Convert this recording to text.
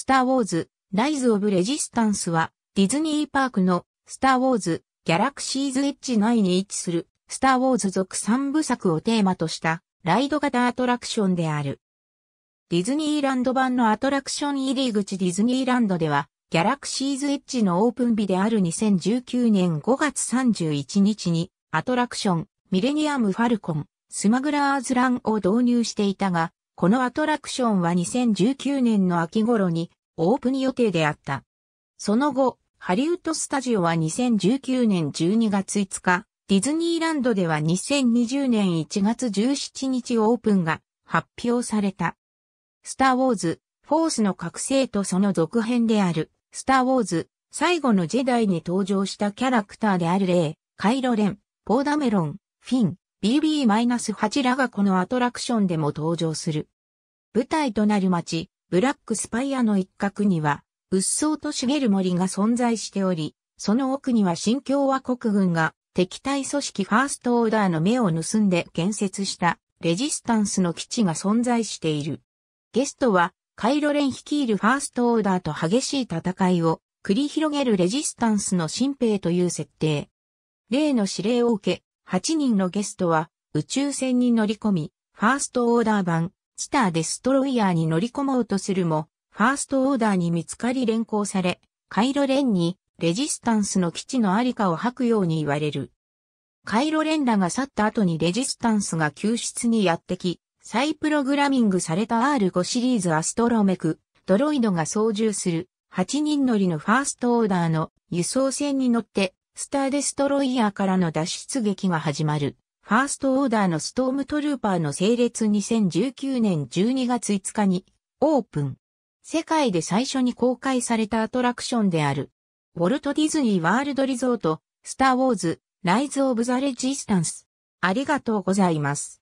スター・ウォーズ、ライズ・オブ・レジスタンスは、ディズニーパークの、スター・ウォーズ、ギャラクシーズ・エッジ内に位置する、スター・ウォーズ続3部作をテーマとした、ライド型アトラクションである。ディズニーランド版のアトラクション入り口ディズニーランドでは、ギャラクシーズ・エッジのオープン日である2019年5月31日に、アトラクション、ミレニアム・ファルコン、スマグラーズ・ランを導入していたが、このアトラクションは2019年の秋頃にオープン予定であった。その後、ハリウッドスタジオは2019年12月5日、ディズニーランドでは2020年1月17日オープンが発表された。スター・ウォーズ、フォースの覚醒とその続編である、スター・ウォーズ、最後のジェダイに登場したキャラクターであるレイ、カイロレン、ポーダメロン、フィン、BB-8 らがこのアトラクションでも登場する。舞台となる街、ブラックスパイアの一角には、鬱うと茂る森が存在しており、その奥には新共和国軍が敵対組織ファーストオーダーの目を盗んで建設したレジスタンスの基地が存在している。ゲストはカイロレン率いるファーストオーダーと激しい戦いを繰り広げるレジスタンスの新兵という設定。例の指令を受け、8人のゲストは宇宙船に乗り込み、ファーストオーダー版、スターデストロイヤーに乗り込もうとするも、ファーストオーダーに見つかり連行され、カイロレンにレジスタンスの基地のありかを吐くように言われる。カイロレンらが去った後にレジスタンスが救出にやってき、再プログラミングされた R5 シリーズアストロメク、ドロイドが操縦する8人乗りのファーストオーダーの輸送船に乗ってスターデストロイヤーからの脱出劇が始まる。ファーストオーダーのストームトルーパーの整列2019年12月5日にオープン。世界で最初に公開されたアトラクションである。ウォルト・ディズニー・ワールド・リゾート、スター・ウォーズ、ライズ・オブ・ザ・レジスタンス。ありがとうございます。